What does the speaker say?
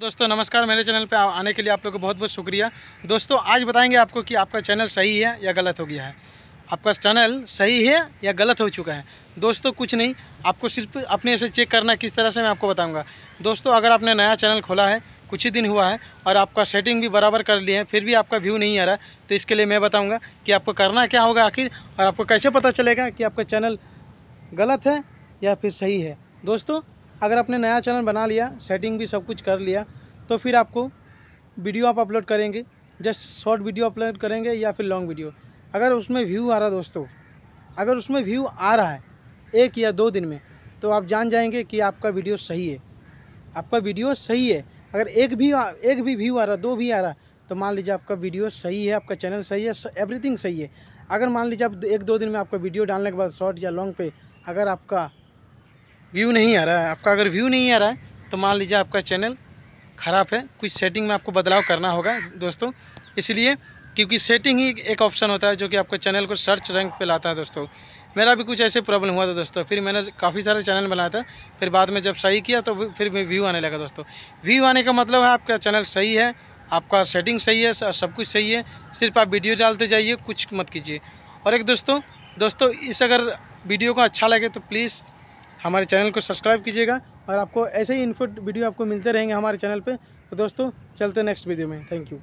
तो दोस्तों नमस्कार मेरे चैनल पे आने के लिए आप लोग को बहुत बहुत शुक्रिया दोस्तों आज बताएंगे आपको कि आपका चैनल सही है या गलत हो गया है आपका चैनल सही है या गलत हो चुका है दोस्तों कुछ नहीं आपको सिर्फ अपने से चेक करना किस तरह से मैं आपको बताऊंगा दोस्तों अगर आपने नया चैनल खोला है कुछ ही दिन हुआ है और आपका सेटिंग भी बराबर कर लिए है फिर भी आपका व्यू नहीं आ रहा तो इसके लिए मैं बताऊँगा कि आपको करना क्या होगा आखिर और आपको कैसे पता चलेगा कि आपका चैनल गलत है या फिर सही है दोस्तों अगर आपने नया चैनल बना लिया सेटिंग भी सब कुछ कर लिया तो फिर आपको वीडियो आप अपलोड करेंगे जस्ट शॉर्ट वीडियो अपलोड करेंगे या फिर लॉन्ग वीडियो अगर उसमें व्यू आ रहा दोस्तों अगर उसमें व्यू आ रहा है एक या दो दिन में तो आप जान जाएंगे कि आपका वीडियो सही है आपका वीडियो सही है अगर एक भी एक भी व्यू आ रहा दो भी आ रहा तो मान लीजिए आपका वीडियो सही है आपका चैनल सही है एवरीथिंग सही है अगर मान लीजिए आप एक दो दिन में आपका वीडियो डालने के बाद शॉर्ट या लॉन्ग पे अगर आपका व्यू नहीं आ रहा है आपका अगर व्यू नहीं आ रहा है तो मान लीजिए आपका चैनल ख़राब है कुछ सेटिंग में आपको बदलाव करना होगा दोस्तों इसलिए क्योंकि सेटिंग ही एक ऑप्शन होता है जो कि आपको चैनल को सर्च रैंक पे लाता है दोस्तों मेरा भी कुछ ऐसे प्रॉब्लम हुआ था दोस्तों फिर मैंने काफ़ी सारे चैनल बनाया था फिर बाद में जब सही किया तो फिर व्यू आने लगा दोस्तों व्यू आने का मतलब है आपका चैनल सही है आपका सेटिंग सही है सब कुछ सही है सिर्फ आप वीडियो डालते जाइए कुछ मत कीजिए और एक दोस्तों दोस्तों इस अगर वीडियो को अच्छा लगे तो प्लीज़ हमारे चैनल को सब्सक्राइब कीजिएगा और आपको ऐसे ही इनपुट वीडियो आपको मिलते रहेंगे हमारे चैनल पर तो दोस्तों चलते नेक्स्ट वीडियो में थैंक यू